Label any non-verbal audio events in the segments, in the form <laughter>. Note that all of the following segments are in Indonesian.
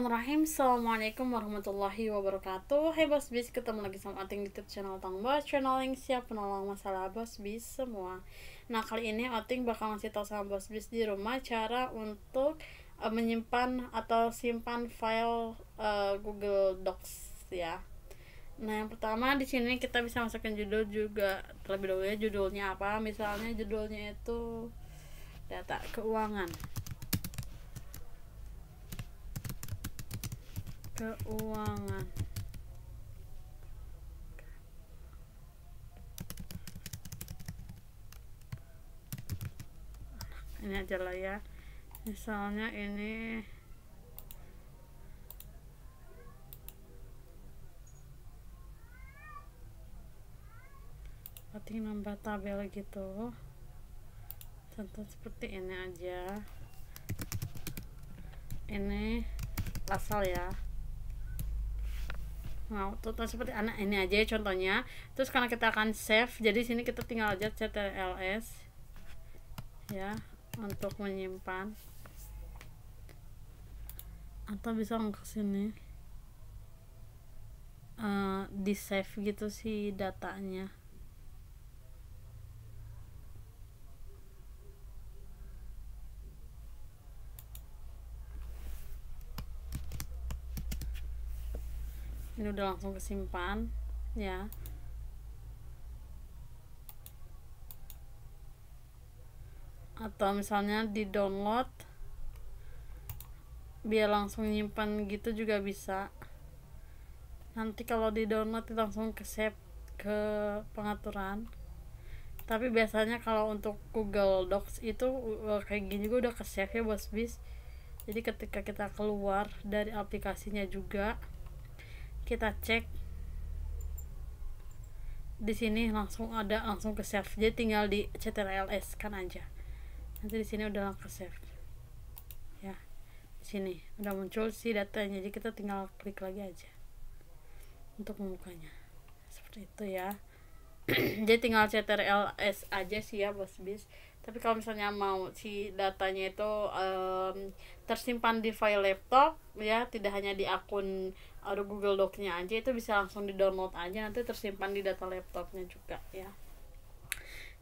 Bismillahirrahmanirrahim Assalamualaikum warahmatullahi wabarakatuh Hai Bos Bis, ketemu lagi sama Ating di YouTube channel Tang Bos Channel yang siap menolong masalah Bos Bis semua Nah kali ini Ating bakal ngasih tau sama Bos Bis di rumah Cara untuk uh, menyimpan atau simpan file uh, Google Docs ya Nah yang pertama di sini kita bisa masukkan judul juga Terlebih dahulu ya judulnya apa Misalnya judulnya itu data keuangan keuangan ini aja lah ya misalnya ini berarti nambah tabel gitu contoh seperti ini aja ini asal ya Nah, contoh seperti anak ini aja ya contohnya. Terus karena kita akan save, jadi sini kita tinggal aja ctrls ya untuk menyimpan. Atau bisa ke sini. Uh, di save gitu sih datanya. ini udah langsung kesimpan ya atau misalnya di download biar langsung nyimpan gitu juga bisa nanti kalau di download langsung ke save ke pengaturan tapi biasanya kalau untuk Google Docs itu eh, kayak gini juga udah ke save ya bos bis jadi ketika kita keluar dari aplikasinya juga kita cek di sini langsung ada langsung ke save jadi tinggal di ctrls kan aja nanti di sini udah langsung save ya di sini udah muncul si datanya jadi kita tinggal klik lagi aja untuk membukanya seperti itu ya <clears throat> jadi tinggal ctrls aja sih ya bos bis tapi kalau misalnya mau si datanya itu um, tersimpan di file laptop ya tidak hanya di akun ada eh, Google Doc-nya aja itu bisa langsung di download aja nanti tersimpan di data laptopnya juga ya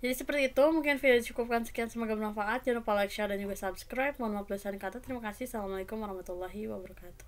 jadi seperti itu mungkin video cukupkan sekian semoga bermanfaat jangan lupa like share dan juga subscribe mohon maaf kata terima kasih assalamualaikum warahmatullahi wabarakatuh